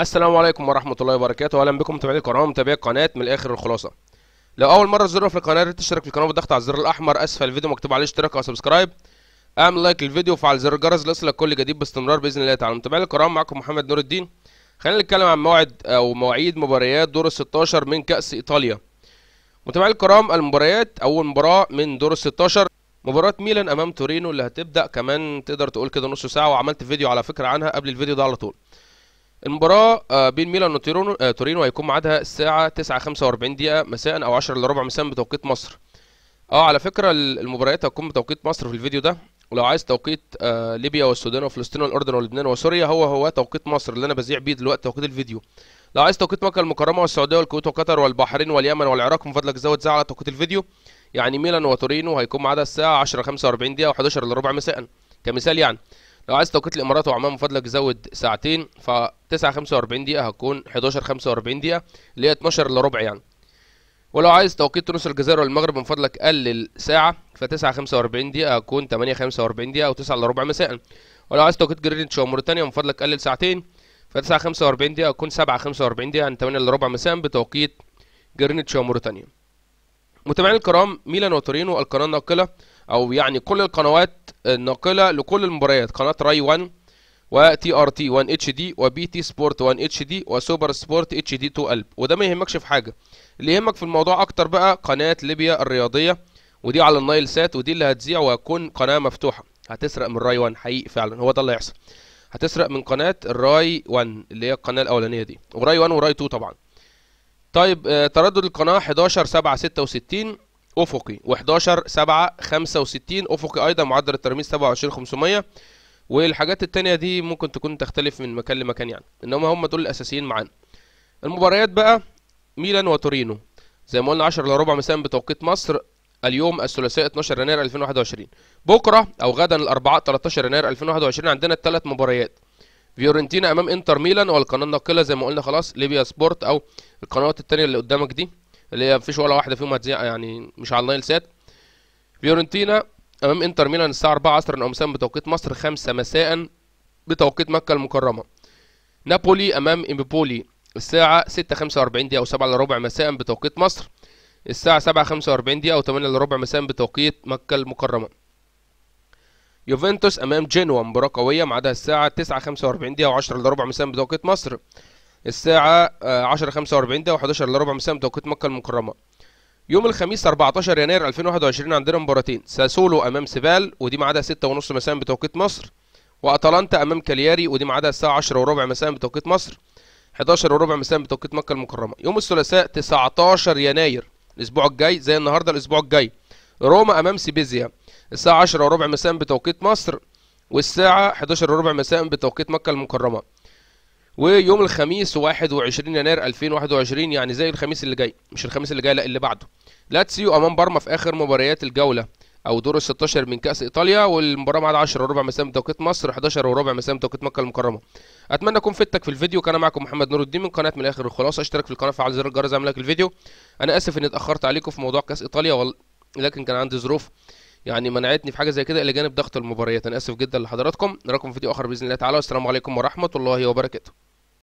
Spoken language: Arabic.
السلام عليكم ورحمه الله وبركاته اهلا بكم متابعي القناه ومتابعي القناه من الاخر الخلاصه لو اول مره تزورنا في القناه ريت تشترك في القناه بالضغط على الزر الاحمر اسفل الفيديو مكتوب عليه اشتراك او سبسكرايب اعمل لايك للفيديو وفعل زر الجرس ليصلك كل جديد باستمرار باذن الله تعالى متابعي القناه معكم محمد نور الدين خلينا نتكلم عن موعد او مواعيد مباريات دور ال 16 من كاس ايطاليا متابعي الكرام المباريات اول مباراه من دور ال 16 مباراة ميلان امام تورينو اللي هتبدا كمان تقدر تقول كده نص ساعة وعملت فيديو على فكرة عنها قبل الفيديو ده على طول. المباراة آه، بين ميلان وتورينو آه، هيكون ميعادها الساعة 9:45 دقيقة مساء أو 10 إلا ربع مساء بتوقيت مصر. اه على فكرة المباريات هتكون بتوقيت مصر في الفيديو ده ولو عايز توقيت آه، ليبيا والسودان وفلسطين والأردن ولبنان وسوريا هو هو توقيت مصر اللي أنا بذيع بيه دلوقتي توقيت الفيديو. لو عايز توقيت مكة المكرمة والسعودية والكويت وقطر والبحرين واليمن والعراق من فضلك زود ساعة على توقيت الفيديو. يعني ميلان وتورينو هيكون ميعادها الساعة 10:45 دقيقة و11 إلا ربع مساء كمثال يعني. لو عايز توقيت الامارات وعمان من فضلك زود ساعتين ف 9 45 دقيقه هتكون 11 45 دقيقه اللي هي 12 الا ربع يعني ولو عايز توقيت تونس الجزائر والمغرب من فضلك قلل ساعه ف 9 45 دقيقه هتكون 8 45 دقيقه او 9 الا ربع مساء ولو عايز توقيت جرينتش وموريتانيا من فضلك قلل ساعتين ف 9 45 دقيقه هتكون 7 45 دقيقه يعني 8 الا ربع مساء بتوقيت جرينتش وموريتانيا متابعين الكرام ميلان وتورينو القناه الناقله او يعني كل القنوات الناقله لكل المباريات قناه راي 1 و تي ار تي 1 اتش دي و بي تي سبورت 1 اتش دي وسوبر سبورت اتش دي 2 قلب وده ما يهمكش في حاجه اللي يهمك في الموضوع اكتر بقى قناه ليبيا الرياضيه ودي على النايل سات ودي اللي هتذيع وهتكون قناه مفتوحه هتسرق من راي 1 حقيقي فعلا هو ده اللي هيحصل هتسرق من قناه الراي 1 اللي هي القناه الاولانيه دي وراي 1 وراي 2 طبعا طيب آه، تردد القناه 11 7 66 افقي و11 7 65 افقي ايضا معدل الترميز 27 500 والحاجات التانية دي ممكن تكون تختلف من مكان لمكان يعني انما هم دول الاساسيين معانا المباريات بقى ميلان وتورينو زي ما قلنا 10 الا ربع مساء بتوقيت مصر اليوم الثلاثاء 12 يناير 2021 بكره او غدا الاربعاء 13 يناير 2021 عندنا الثلاث مباريات فيورنتينا امام انتر ميلان والقناه الناقله زي ما قلنا خلاص ليبيا سبورت او القنوات التانية اللي قدامك دي اللي هي مفيش ولا واحده فيهم هتذيع يعني مش على النايل سات فيورنتينا امام انتر ميلان الساعه 4 عصرا او مساء بتوقيت مصر 5 مساء بتوقيت مكه المكرمه نابولي امام امبولي الساعه 6:45 دقيقه او 7 الا ربع مساء بتوقيت مصر الساعه 7:45 دقيقه او 8 الا ربع مساء بتوقيت مكه المكرمه يوفنتوس امام جنوا مباراه قويه ميعادها الساعه 9:45 دقيقه و10 الا ربع مساء بتوقيت مصر الساعة 10:45 آه، ده و11 الا ربع مساء بتوقيت مكة المكرمة. يوم الخميس 14 يناير 2021 عندنا مباراتين ساسولو امام سيبال ودي ميعادها 6:30 مساء بتوقيت مصر واتلانتا امام كالياري ودي ميعادها الساعة 10:15 مساء بتوقيت مصر 11:15 مساء بتوقيت مكة المكرمة. يوم الثلاثاء 19 يناير الاسبوع الجاي زي النهارده الاسبوع الجاي روما امام سيبيزيا الساعة 10:15 مساء بتوقيت مصر والساعة 11:15 مساء بتوقيت مكة المكرمة. ويوم الخميس 21 يناير 2021 يعني زي الخميس اللي جاي مش الخميس اللي جاي لا اللي بعده لاتسيو امام بارما في اخر مباريات الجوله او دور ال 16 من كاس ايطاليا والمباراه بعد 10 وربع مساء من توقيت مصر 11 وربع مساء من توقيت مكه المكرمه اتمنى اكون فدتك في الفيديو كان معكم محمد نور الدين من قناه من الاخر الخلاصه اشترك في القناه فعل زر الجرس اعمل لك الفيديو انا اسف اني اتاخرت عليكم في موضوع كاس ايطاليا وال... لكن كان عندي ظروف يعني منعتني في حاجه زي كده الى جانب ضغط المباريات انا اسف جدا لحضراتكم نراكم في فيديو اخر باذن الله تعالى والسلام عليكم ورحمه الله وبركاته